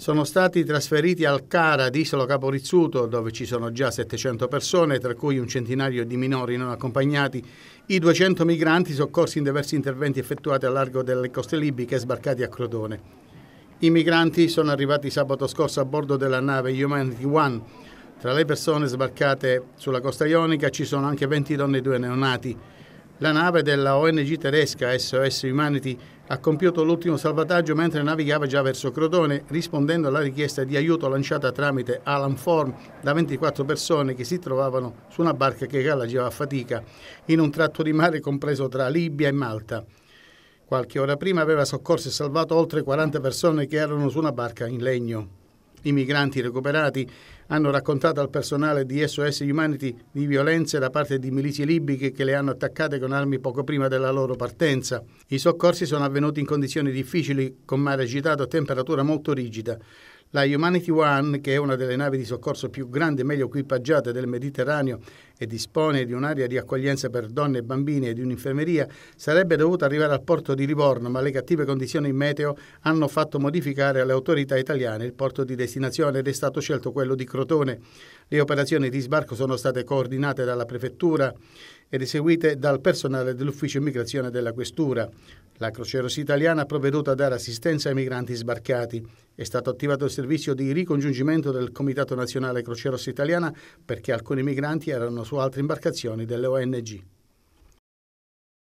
sono stati trasferiti al Cara di Isola Rizzuto, dove ci sono già 700 persone, tra cui un centinaio di minori non accompagnati, i 200 migranti soccorsi in diversi interventi effettuati a largo delle coste libiche e sbarcati a Crotone. I migranti sono arrivati sabato scorso a bordo della nave Humanity One. Tra le persone sbarcate sulla costa ionica ci sono anche 20 donne e due neonati. La nave della ONG tedesca SOS Humanity ha compiuto l'ultimo salvataggio mentre navigava già verso Crotone, rispondendo alla richiesta di aiuto lanciata tramite Alan Form da 24 persone che si trovavano su una barca che galleggiava a fatica in un tratto di mare compreso tra Libia e Malta. Qualche ora prima aveva soccorso e salvato oltre 40 persone che erano su una barca in legno. I migranti recuperati hanno raccontato al personale di SOS Humanity di violenze da parte di milizie libiche che le hanno attaccate con armi poco prima della loro partenza. I soccorsi sono avvenuti in condizioni difficili, con mare agitato e temperatura molto rigida. La Humanity One, che è una delle navi di soccorso più grandi e meglio equipaggiate del Mediterraneo e dispone di un'area di accoglienza per donne e bambini e di un'infermeria, sarebbe dovuta arrivare al porto di Livorno, ma le cattive condizioni meteo hanno fatto modificare alle autorità italiane il porto di destinazione ed è stato scelto quello di Crotone. Le operazioni di sbarco sono state coordinate dalla prefettura ed eseguite dal personale dell'ufficio immigrazione della Questura. La Croce Rossa italiana ha provveduto a dare assistenza ai migranti sbarcati. È stato attivato il servizio di ricongiungimento del Comitato Nazionale Croce Rossa Italiana perché alcuni migranti erano su altre imbarcazioni delle ONG.